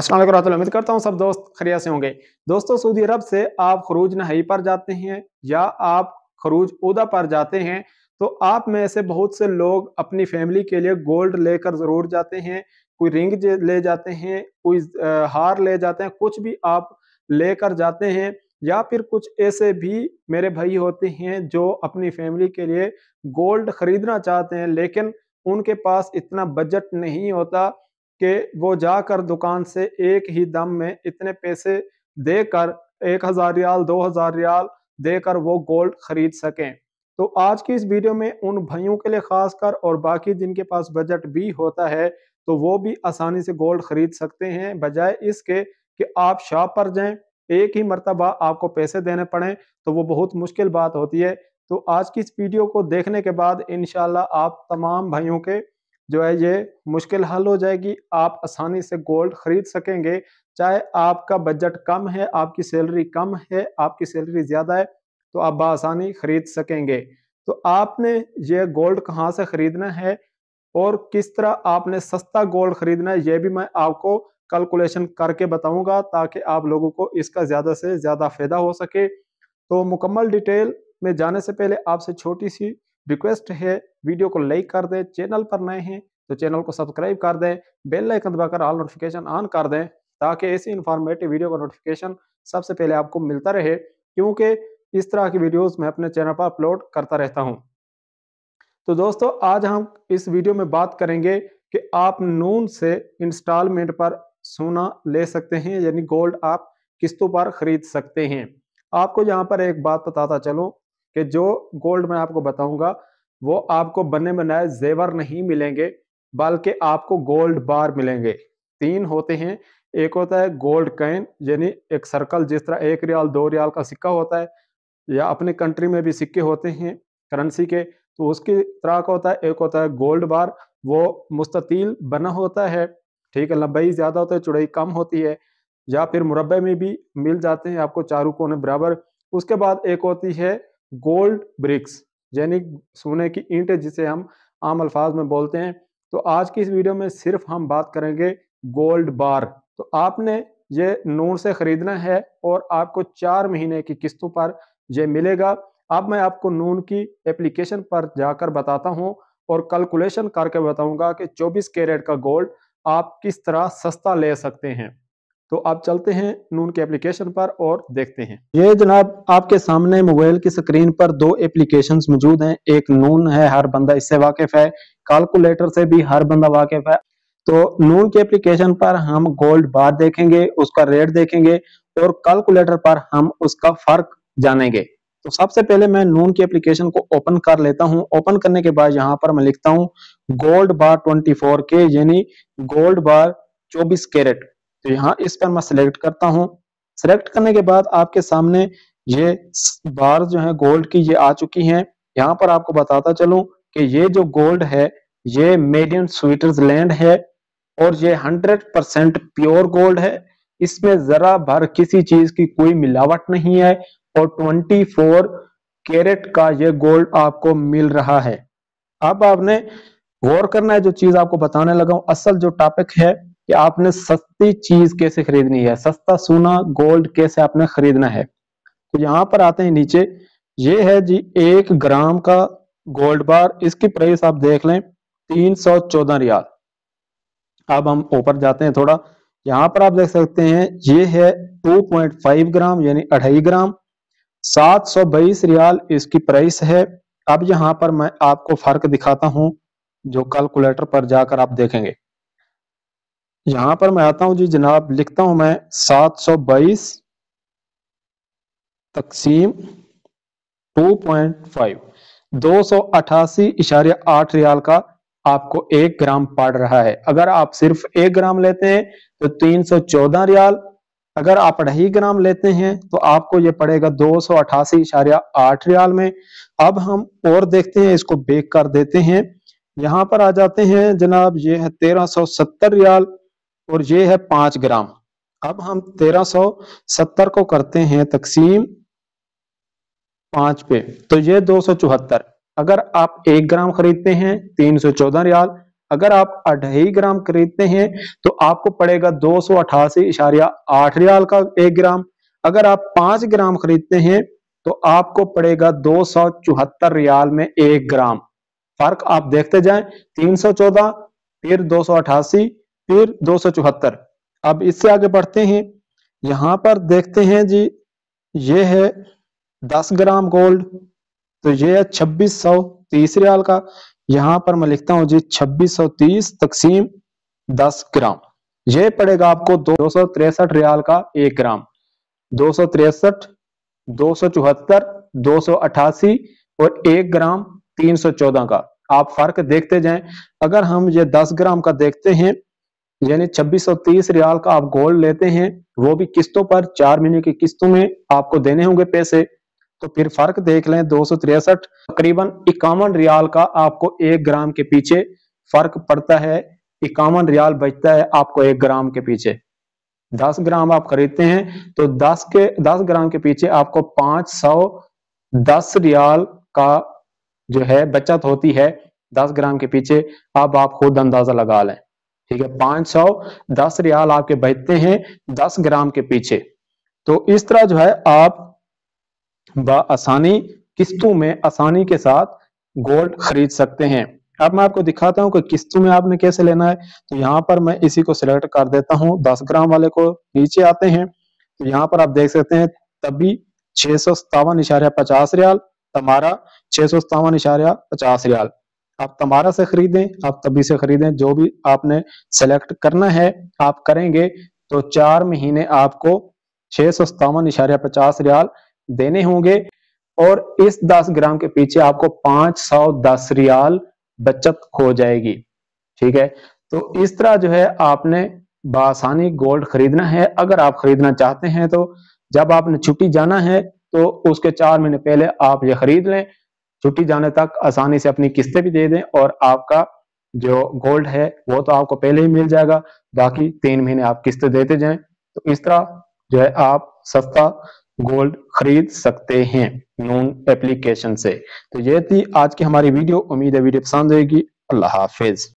असल वरह उम्मीद करता हूँ सब दोस्त खरिया से होंगे दोस्तों सऊदी अरब से आप खरूज नहाई पर जाते हैं या आप खरूज उदा पर जाते हैं तो आप में से बहुत से लोग अपनी फैमिली के लिए गोल्ड लेकर ज़रूर जाते हैं कोई रिंग ले जाते हैं कोई हार ले जाते हैं कुछ भी आप लेकर जाते हैं या फिर कुछ ऐसे भी मेरे भाई होते हैं जो अपनी फैमिली के लिए गोल्ड खरीदना चाहते हैं लेकिन उनके पास इतना बजट नहीं होता कि वो जाकर दुकान से एक ही दम में इतने पैसे देकर एक हज़ार रियाल दो हज़ार रियाल देकर वो गोल्ड खरीद सकें तो आज की इस वीडियो में उन भाइयों के लिए खासकर और बाकी जिनके पास बजट भी होता है तो वो भी आसानी से गोल्ड खरीद सकते हैं बजाय इसके कि आप शॉप पर जाएं एक ही मरतबा आपको पैसे देने पड़े तो वो बहुत मुश्किल बात होती है तो आज की इस वीडियो को देखने के बाद इन आप तमाम भाइयों के जो है ये मुश्किल हल हो जाएगी आप आसानी से गोल्ड खरीद सकेंगे चाहे आपका बजट कम है आपकी सैलरी कम है आपकी सैलरी ज़्यादा है तो आप बसानी खरीद सकेंगे तो आपने ये गोल्ड कहाँ से ख़रीदना है और किस तरह आपने सस्ता गोल्ड ख़रीदना है ये भी मैं आपको कैलकुलेशन करके बताऊंगा ताकि आप लोगों को इसका ज़्यादा से ज़्यादा फ़ायदा हो सके तो मुकम्मल डिटेल में जाने से पहले आपसे छोटी सी रिक्वेस्ट है वीडियो को लाइक कर दें चैनल पर नए हैं तो चैनल को सब्सक्राइब कर दें बेल आइकन दबाकर ऑल नोटिफिकेशन ऑन कर दें ताकि ऐसी इन्फॉर्मेटिव वीडियो का नोटिफिकेशन सबसे पहले आपको मिलता रहे क्योंकि इस तरह की वीडियोस मैं अपने चैनल पर अपलोड करता रहता हूं तो दोस्तों आज हम इस वीडियो में बात करेंगे कि आप नून से इंस्टॉलमेंट पर सोना ले सकते हैं यानी गोल्ड आप किस्तों पर खरीद सकते हैं आपको यहाँ पर एक बात बताता चलो कि जो गोल्ड मैं आपको बताऊंगा वो आपको बने बनाए जेवर नहीं मिलेंगे बल्कि आपको गोल्ड बार मिलेंगे तीन होते हैं एक होता है गोल्ड कैन यानी एक सर्कल जिस तरह एक रियाल दो रियाल का सिक्का होता है या अपने कंट्री में भी सिक्के होते हैं करेंसी के तो उसकी तरह का होता है एक होता है गोल्ड बार वो मुस्ततील बना होता है ठीक है लंबाई ज़्यादा होता है चौड़ाई कम होती है या फिर मुरबे में भी मिल जाते हैं आपको चारों कोने बराबर उसके बाद एक होती है गोल्ड ब्रिक्स यानी सोने की ईंट जिसे हम आम अल्फाज में बोलते हैं तो आज की इस वीडियो में सिर्फ हम बात करेंगे गोल्ड बार तो आपने ये नूर से ख़रीदना है और आपको चार महीने की किस्तों पर यह मिलेगा अब मैं आपको नून की एप्लीकेशन पर जाकर बताता हूँ और कैलकुलेशन करके बताऊंगा कि 24 कैरेट का गोल्ड आप किस तरह सस्ता ले सकते हैं तो आप चलते हैं नून के एप्लीकेशन पर और देखते हैं ये जनाब आपके सामने मोबाइल की स्क्रीन पर दो एप्लीकेशन मौजूद हैं एक नून है हर बंदा इससे वाकिफ है कैलकुलेटर से भी हर बंदा वाकिफ है तो नून के एप्लीकेशन पर हम गोल्ड बार देखेंगे उसका रेट देखेंगे और कैलकुलेटर पर हम उसका फर्क जानेंगे तो सबसे पहले मैं नून की एप्लीकेशन को ओपन कर लेता हूं ओपन करने के बाद यहाँ पर मैं लिखता हूँ गोल्ड बार 24 के यानी गोल्ड बार 24 कैरेट तो यहाँ इस पर मैं सिलेक्ट करता हूँ सिलेक्ट करने के बाद आपके सामने ये बार जो है गोल्ड की ये आ चुकी हैं यहाँ पर आपको बताता चलूं कि ये जो गोल्ड है ये मेड इन स्विट्जरलैंड है और ये 100 परसेंट प्योर गोल्ड है इसमें जरा भर किसी चीज की कोई मिलावट नहीं है और 24 कैरेट का ये गोल्ड आपको मिल रहा है अब आपने गौर करना है जो चीज आपको बताने लगा असल जो टॉपिक है कि आपने सस्ती चीज कैसे खरीदनी है सस्ता सोना गोल्ड कैसे आपने खरीदना है तो यहाँ पर आते हैं नीचे ये है जी एक ग्राम का गोल्ड बार इसकी प्राइस आप देख लें तीन सौ चौदह रियाल अब हम ऊपर जाते हैं थोड़ा यहाँ पर आप देख सकते हैं ये है 2.5 ग्राम यानी अढ़ाई ग्राम सात सौ बाईस रियाल इसकी प्राइस है अब यहाँ पर मैं आपको फर्क दिखाता हूं जो कैलकुलेटर पर जाकर आप देखेंगे यहां पर मैं आता हूं जी जनाब लिखता हूं मैं 722 तकसीम 2.5 आठ रियाल का आपको एक ग्राम पड़ रहा है अगर आप सिर्फ एक ग्राम लेते हैं तो 314 रियाल अगर आप अढ़ाई ग्राम लेते हैं तो आपको ये पड़ेगा दो सौ अठासी इशारिया आठ रियाल में अब हम और देखते हैं इसको बेक कर देते हैं यहाँ पर आ जाते हैं जनाब ये है तेरह सत्तर रियाल और ये है पांच ग्राम अब हम 1370 को करते हैं तकसीम पांच पे तो ये दो अगर आप एक ग्राम खरीदते हैं तीन सौ चौदह रियाल अगर आप अढ़ाई ग्राम खरीदते हैं तो आपको पड़ेगा दो सौ अठासी इशारिया आठ रियाल का एक ग्राम अगर आप पांच ग्राम खरीदते हैं तो आपको पड़ेगा दो सौ चौहत्तर रियाल में एक ग्राम फर्क आप देखते जाएं 314 फिर दो सौ अठासी फिर दो सौ चौहत्तर अब इससे आगे बढ़ते हैं यहां पर देखते हैं जी ये है दस ग्राम गोल्ड तो ये है छब्बीस सौ तीस रियाल का यहां पर मैं लिखता हूं जी छब्बीस सौ तीस तकसीम दस ग्राम ये पड़ेगा आपको दो सौ तिरसठ रियाल का एक ग्राम दो सौ तिरसठ दो सौ चौहत्तर दो सौ अठासी और एक ग्राम तीन सौ चौदह का आप फर्क देखते जाएं अगर हम ये दस ग्राम का देखते हैं यानी 2630 रियाल का आप गोल्ड लेते हैं वो भी किस्तों पर चार महीने की किस्तों में आपको देने होंगे पैसे तो फिर फर्क देख लें दो तकरीबन इक्यावन रियाल का आपको एक ग्राम के पीछे फर्क पड़ता है इक्यावन रियाल बचता है आपको एक ग्राम के पीछे दस ग्राम आप खरीदते हैं तो दस के दस ग्राम के पीछे आपको पांच सौ दस रियाल का जो है बचत होती है दस ग्राम के पीछे अब आप खुद अंदाजा लगा लें ठीक है पांच सौ दस रियाल आपके बैठते हैं दस ग्राम के पीछे तो इस तरह जो है आप आसानी किस्तों में आसानी के साथ गोल्ड खरीद सकते हैं अब मैं आपको दिखाता हूं कि किस्तों में आपने कैसे लेना है तो यहाँ पर मैं इसी को सिलेक्ट कर देता हूं दस ग्राम वाले को नीचे आते हैं तो यहाँ पर आप देख सकते हैं तभी छह सौ सतावन इशारिया पचास रियाल तमारा छह सौ सतावन इशारिया पचास रियाल आप तमारा से खरीदें आप तभी से खरीदें जो भी आपने सेलेक्ट करना है आप करेंगे तो चार महीने आपको छह सौ सत्तावन इशारे पचास रियाल देने होंगे और इस दस ग्राम के पीछे आपको पांच सौ दस रियाल बचत हो जाएगी ठीक है तो इस तरह जो है आपने बासानी गोल्ड खरीदना है अगर आप खरीदना चाहते हैं तो जब आपने छुट्टी जाना है तो उसके चार महीने पहले आप ये खरीद लें छुट्टी जाने तक आसानी से अपनी किस्तें भी दे दें और आपका जो गोल्ड है वो तो आपको पहले ही मिल जाएगा बाकी तीन महीने आप किस्त देते जाएं तो इस तरह जो है आप सस्ता गोल्ड खरीद सकते हैं नून एप्लीकेशन से तो ये थी आज की हमारी वीडियो उम्मीद है वीडियो पसंद होगी अल्लाह हाफिज